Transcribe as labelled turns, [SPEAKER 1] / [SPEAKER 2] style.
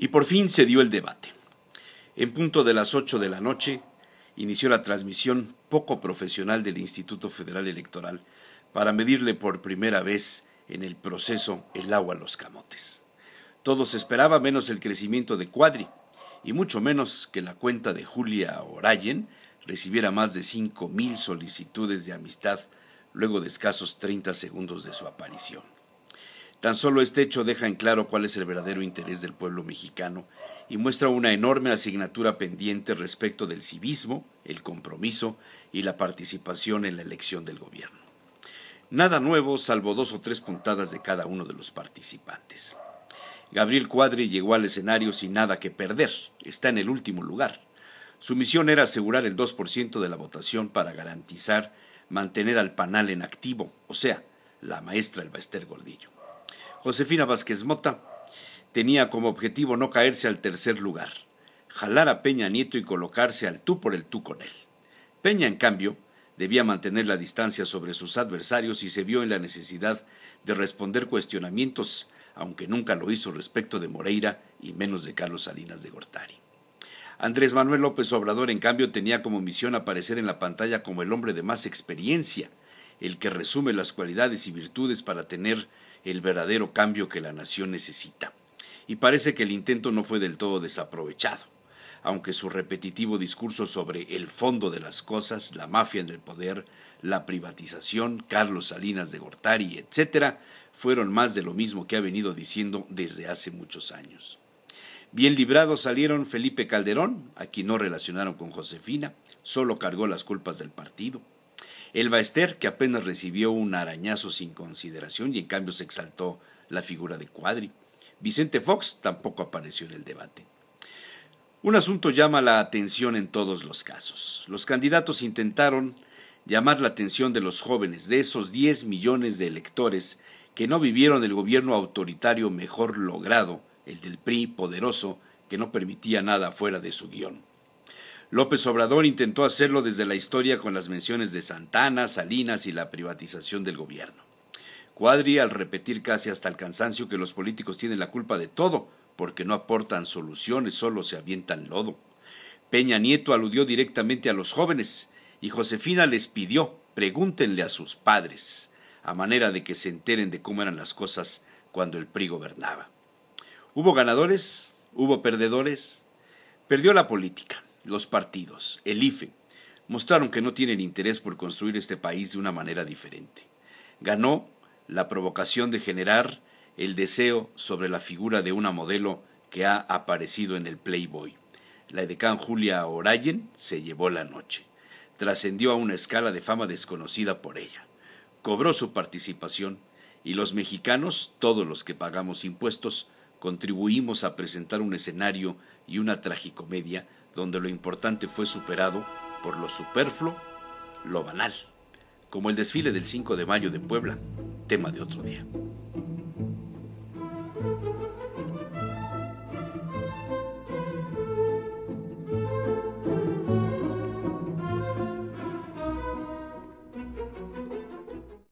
[SPEAKER 1] Y por fin se dio el debate. En punto de las 8 de la noche inició la transmisión poco profesional del Instituto Federal Electoral para medirle por primera vez en el proceso el agua a los camotes. Todos esperaban esperaba menos el crecimiento de Cuadri y mucho menos que la cuenta de Julia Orayen recibiera más de mil solicitudes de amistad luego de escasos 30 segundos de su aparición. Tan solo este hecho deja en claro cuál es el verdadero interés del pueblo mexicano y muestra una enorme asignatura pendiente respecto del civismo, el compromiso y la participación en la elección del gobierno. Nada nuevo salvo dos o tres puntadas de cada uno de los participantes. Gabriel Cuadri llegó al escenario sin nada que perder, está en el último lugar. Su misión era asegurar el 2% de la votación para garantizar mantener al panal en activo, o sea, la maestra Elbaester Gordillo. Josefina Vázquez Mota tenía como objetivo no caerse al tercer lugar, jalar a Peña Nieto y colocarse al tú por el tú con él. Peña, en cambio, debía mantener la distancia sobre sus adversarios y se vio en la necesidad de responder cuestionamientos, aunque nunca lo hizo respecto de Moreira y menos de Carlos Salinas de Gortari. Andrés Manuel López Obrador, en cambio, tenía como misión aparecer en la pantalla como el hombre de más experiencia, el que resume las cualidades y virtudes para tener el verdadero cambio que la nación necesita. Y parece que el intento no fue del todo desaprovechado, aunque su repetitivo discurso sobre el fondo de las cosas, la mafia en el poder, la privatización, Carlos Salinas de Gortari, etc., fueron más de lo mismo que ha venido diciendo desde hace muchos años. Bien librados salieron Felipe Calderón, a quien no relacionaron con Josefina, solo cargó las culpas del partido, el Baester, que apenas recibió un arañazo sin consideración y en cambio se exaltó la figura de Cuadri. Vicente Fox tampoco apareció en el debate. Un asunto llama la atención en todos los casos. Los candidatos intentaron llamar la atención de los jóvenes, de esos 10 millones de electores que no vivieron el gobierno autoritario mejor logrado, el del PRI poderoso, que no permitía nada fuera de su guión. López Obrador intentó hacerlo desde la historia con las menciones de Santana, Salinas y la privatización del gobierno. Cuadri, al repetir casi hasta el cansancio que los políticos tienen la culpa de todo, porque no aportan soluciones, solo se avientan lodo. Peña Nieto aludió directamente a los jóvenes y Josefina les pidió, pregúntenle a sus padres, a manera de que se enteren de cómo eran las cosas cuando el PRI gobernaba. Hubo ganadores, hubo perdedores, perdió la política los partidos, el IFE, mostraron que no tienen interés por construir este país de una manera diferente. Ganó la provocación de generar el deseo sobre la figura de una modelo que ha aparecido en el Playboy. La edecán Julia Orayen se llevó la noche. Trascendió a una escala de fama desconocida por ella. Cobró su participación y los mexicanos, todos los que pagamos impuestos, contribuimos a presentar un escenario y una tragicomedia donde lo importante fue superado por lo superfluo, lo banal, como el desfile del 5 de mayo de Puebla, tema de otro día.